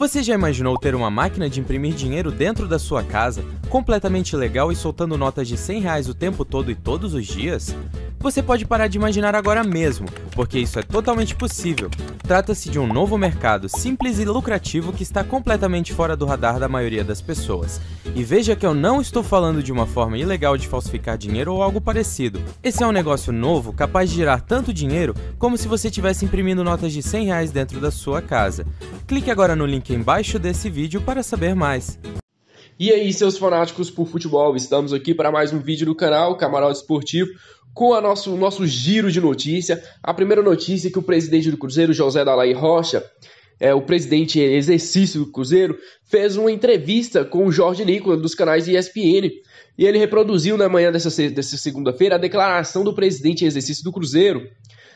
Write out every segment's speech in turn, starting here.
Você já imaginou ter uma máquina de imprimir dinheiro dentro da sua casa, completamente legal e soltando notas de 100 reais o tempo todo e todos os dias? Você pode parar de imaginar agora mesmo, porque isso é totalmente possível. Trata-se de um novo mercado simples e lucrativo que está completamente fora do radar da maioria das pessoas. E veja que eu não estou falando de uma forma ilegal de falsificar dinheiro ou algo parecido. Esse é um negócio novo capaz de girar tanto dinheiro como se você estivesse imprimindo notas de 100 reais dentro da sua casa. Clique agora no link embaixo desse vídeo para saber mais. E aí, seus fanáticos por futebol, estamos aqui para mais um vídeo do canal Camarote Esportivo com o nosso, nosso giro de notícia. A primeira notícia é que o presidente do Cruzeiro, José Dalai Rocha, é, o presidente em exercício do Cruzeiro, fez uma entrevista com o Jorge Nicola dos canais ESPN. E ele reproduziu na manhã dessa, dessa segunda-feira a declaração do presidente em exercício do Cruzeiro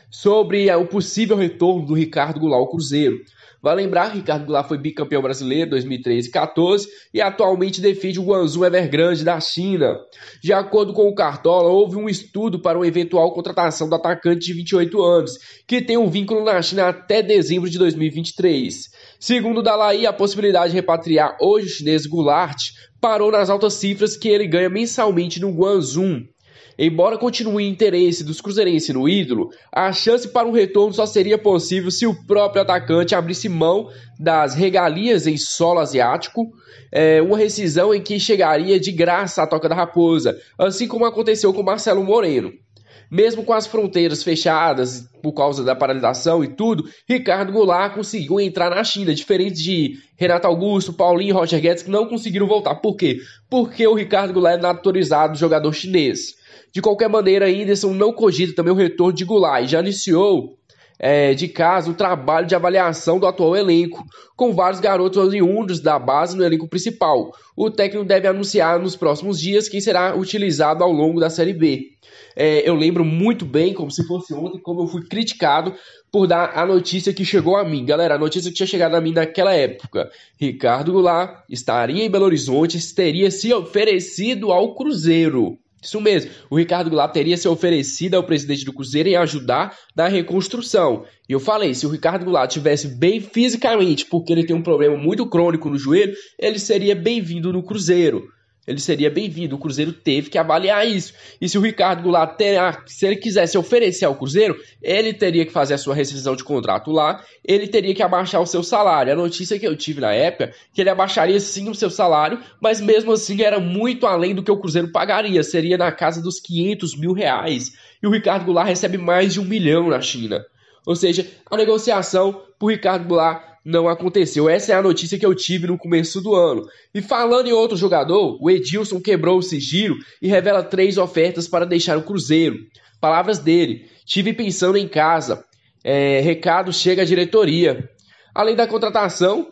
sobre é, o possível retorno do Ricardo Goulart ao Cruzeiro. Vai lembrar, Ricardo Goulart foi bicampeão brasileiro 2013 e 14 e atualmente defende o Guangzhou Evergrande da China. De acordo com o Cartola, houve um estudo para uma eventual contratação do atacante de 28 anos, que tem um vínculo na China até dezembro de 2023. Segundo Dalai, a possibilidade de repatriar hoje o chinês Goulart parou nas altas cifras que ele ganha mensalmente no Guangzhou. Embora continue o interesse dos cruzeirenses no ídolo, a chance para um retorno só seria possível se o próprio atacante abrisse mão das regalias em solo asiático, é, uma rescisão em que chegaria de graça à Toca da Raposa, assim como aconteceu com Marcelo Moreno. Mesmo com as fronteiras fechadas por causa da paralisação e tudo, Ricardo Goulart conseguiu entrar na China, diferente de Renato Augusto, Paulinho e Roger Guedes, que não conseguiram voltar. Por quê? Porque o Ricardo Goulart é naturalizado jogador chinês. De qualquer maneira, Anderson não cogita também o retorno de Goulart e já iniciou é, de casa o trabalho de avaliação do atual elenco, com vários garotos oriundos da base no elenco principal. O técnico deve anunciar nos próximos dias quem será utilizado ao longo da Série B. É, eu lembro muito bem, como se fosse ontem, como eu fui criticado por dar a notícia que chegou a mim. Galera, a notícia que tinha chegado a mim naquela época. Ricardo Goulart estaria em Belo Horizonte, teria se oferecido ao Cruzeiro. Isso mesmo, o Ricardo Goulart teria se oferecido ao presidente do Cruzeiro em ajudar na reconstrução. E eu falei, se o Ricardo Goulart tivesse bem fisicamente, porque ele tem um problema muito crônico no joelho, ele seria bem-vindo no Cruzeiro. Ele seria bem-vindo. O Cruzeiro teve que avaliar isso. E se o Ricardo Goulart, ter, se ele quisesse oferecer ao Cruzeiro, ele teria que fazer a sua rescisão de contrato lá, ele teria que abaixar o seu salário. A notícia que eu tive na época, que ele abaixaria sim o seu salário, mas mesmo assim era muito além do que o Cruzeiro pagaria. Seria na casa dos 500 mil reais. E o Ricardo Goulart recebe mais de um milhão na China. Ou seja, a negociação por Ricardo Goulart não aconteceu. Essa é a notícia que eu tive no começo do ano. E falando em outro jogador, o Edilson quebrou o sigilo e revela três ofertas para deixar o Cruzeiro. Palavras dele: tive pensando em casa. É, recado chega à diretoria. Além da contratação,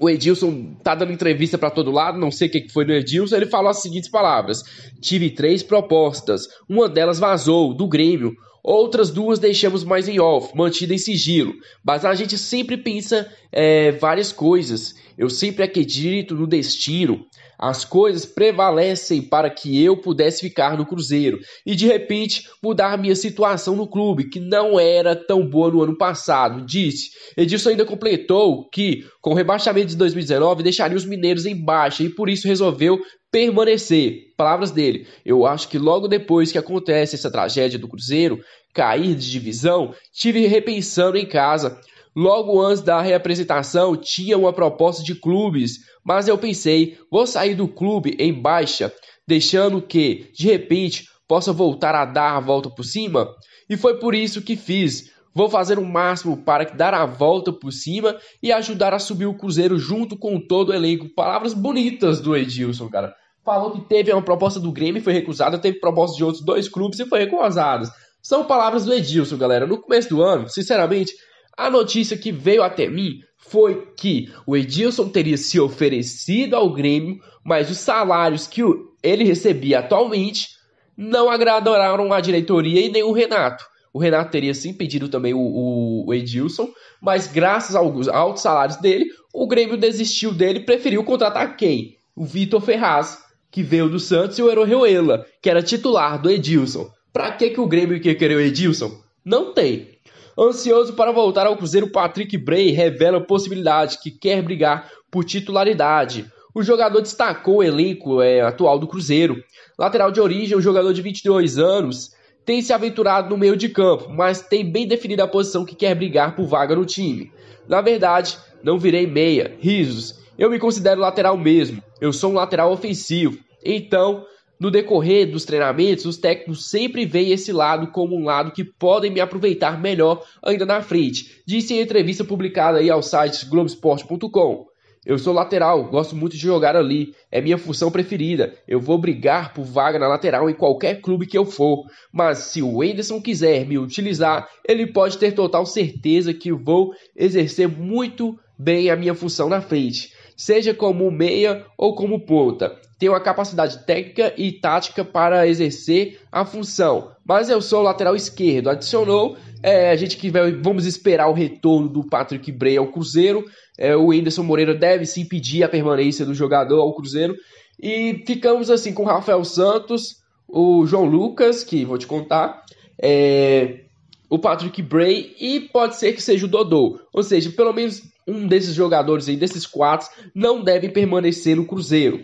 o Edilson tá dando entrevista para todo lado, não sei o que foi no Edilson, ele falou as seguintes palavras: Tive três propostas, uma delas vazou, do Grêmio, Outras duas deixamos mais em off, mantida em sigilo. Mas a gente sempre pensa é, várias coisas. Eu sempre acredito no destino. As coisas prevalecem para que eu pudesse ficar no Cruzeiro e de repente mudar minha situação no clube, que não era tão boa no ano passado, disse. Edilson ainda completou que, com o rebaixamento de 2019, deixaria os mineiros em baixa e por isso resolveu permanecer. Palavras dele. Eu acho que logo depois que acontece essa tragédia do Cruzeiro, cair de divisão, tive repensando em casa. Logo antes da reapresentação, tinha uma proposta de clubes, mas eu pensei, vou sair do clube em baixa, deixando que, de repente, possa voltar a dar a volta por cima? E foi por isso que fiz. Vou fazer o máximo para dar a volta por cima e ajudar a subir o Cruzeiro junto com todo o elenco. Palavras bonitas do Edilson, cara falou que teve uma proposta do Grêmio, foi recusada, teve proposta de outros dois clubes e foi recusada. São palavras do Edilson, galera. No começo do ano, sinceramente, a notícia que veio até mim foi que o Edilson teria se oferecido ao Grêmio, mas os salários que ele recebia atualmente não agradaram a diretoria e nem o Renato. O Renato teria sim pedido também o, o, o Edilson, mas graças aos altos salários dele, o Grêmio desistiu dele e preferiu contratar quem? O Vitor Ferraz, que veio do Santos, e o Orejuela, que era titular do Edilson. Pra que, que o Grêmio quer querer o Edilson? Não tem. Ansioso para voltar ao Cruzeiro, Patrick Bray revela possibilidade que quer brigar por titularidade. O jogador destacou o elenco é, atual do Cruzeiro. Lateral de origem, um jogador de 22 anos, tem se aventurado no meio de campo, mas tem bem definida a posição que quer brigar por vaga no time. Na verdade, não virei meia, risos. Eu me considero lateral mesmo, eu sou um lateral ofensivo. Então, no decorrer dos treinamentos, os técnicos sempre veem esse lado como um lado que podem me aproveitar melhor ainda na frente. Disse em entrevista publicada aí ao site globesport.com. Eu sou lateral, gosto muito de jogar ali, é minha função preferida. Eu vou brigar por vaga na lateral em qualquer clube que eu for. Mas se o Enderson quiser me utilizar, ele pode ter total certeza que vou exercer muito bem a minha função na frente seja como meia ou como ponta. Tenho a capacidade técnica e tática para exercer a função, mas eu sou lateral esquerdo. Adicionou, é, a gente que vai, vamos esperar o retorno do Patrick Bray ao Cruzeiro. É, o Anderson Moreira deve se impedir a permanência do jogador ao Cruzeiro. E ficamos assim com o Rafael Santos, o João Lucas, que vou te contar, é, o Patrick Bray e pode ser que seja o Dodô. Ou seja, pelo menos um desses jogadores aí, desses quatro, não deve permanecer no Cruzeiro.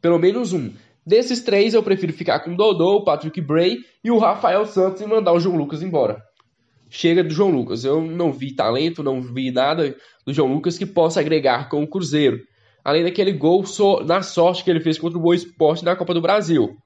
Pelo menos um. Desses três, eu prefiro ficar com o Dodô, o Patrick Bray e o Rafael Santos e mandar o João Lucas embora. Chega do João Lucas. Eu não vi talento, não vi nada do João Lucas que possa agregar com o Cruzeiro. Além daquele gol na sorte que ele fez contra o Boa Esporte na Copa do Brasil.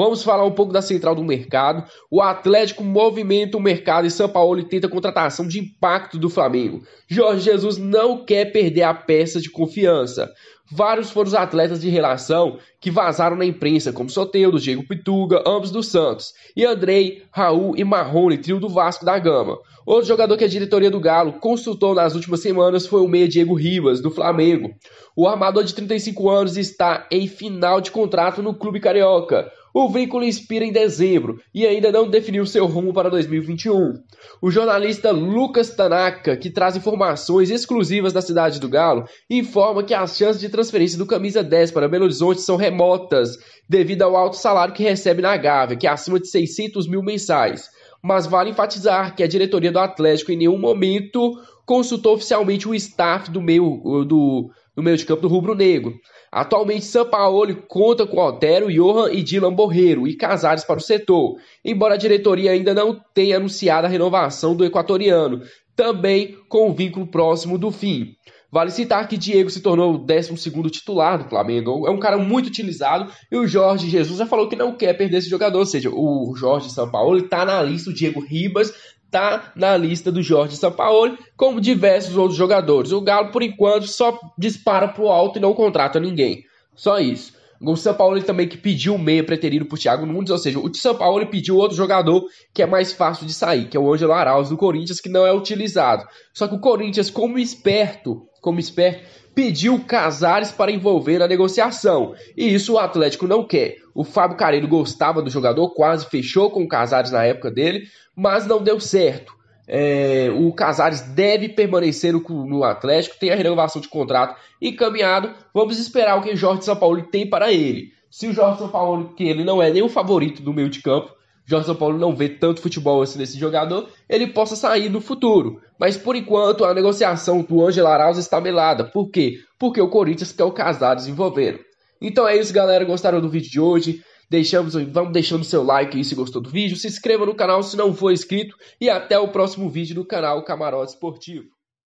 Vamos falar um pouco da central do mercado. O Atlético movimenta o mercado e São Paulo tenta contratação de impacto do Flamengo. Jorge Jesus não quer perder a peça de confiança. Vários foram os atletas de relação que vazaram na imprensa, como Soteldo, Diego Pituga, ambos do Santos, e Andrei, Raul e Marrone, trio do Vasco da Gama. Outro jogador que a é diretoria do Galo consultou nas últimas semanas foi o meia Diego Ribas, do Flamengo. O armador de 35 anos está em final de contrato no clube carioca. O vínculo expira em dezembro e ainda não definiu seu rumo para 2021. O jornalista Lucas Tanaka, que traz informações exclusivas da cidade do Galo, informa que as chances de transferência do camisa 10 para Belo Horizonte são remotas, devido ao alto salário que recebe na Gávea, que é acima de 600 mil mensais. Mas vale enfatizar que a diretoria do Atlético em nenhum momento consultou oficialmente o staff do meio do no meio de campo do Rubro Negro. Atualmente, Sampaoli conta com Altero, Johan e Dylan Borreiro e Casares para o setor, embora a diretoria ainda não tenha anunciado a renovação do equatoriano, também com um vínculo próximo do fim. Vale citar que Diego se tornou o 12 titular do Flamengo. É um cara muito utilizado e o Jorge Jesus já falou que não quer perder esse jogador. Ou seja, o Jorge São Paulo está na lista, o Diego Ribas tá na lista do Jorge Sampaoli, como diversos outros jogadores. O Galo, por enquanto, só dispara pro alto e não contrata ninguém. Só isso. O São Paulo também que pediu o meia preterido pro Thiago Nunes, ou seja, o São Paulo pediu outro jogador que é mais fácil de sair, que é o Ângelo Arauz do Corinthians, que não é utilizado. Só que o Corinthians, como esperto, como esperto, pediu Casares para envolver na negociação, e isso o Atlético não quer. O Fábio Careiro gostava do jogador, quase fechou com o Casares na época dele, mas não deu certo. É, o Casares deve permanecer no, no, Atlético, tem a renovação de contrato encaminhado. Vamos esperar o que o Jorge São Paulo tem para ele. Se o Jorge São Paulo que ele não é nem o favorito do meio de campo, Jorge São Paulo não vê tanto futebol assim nesse jogador, ele possa sair no futuro. Mas por enquanto a negociação do Ângelo Araújo está melada. Por quê? Porque o Corinthians quer o Casar desenvolvendo. Então é isso, galera. Gostaram do vídeo de hoje? Deixamos, vamos deixando seu like aí se gostou do vídeo. Se inscreva no canal se não for inscrito. E até o próximo vídeo do canal Camarote Esportivo.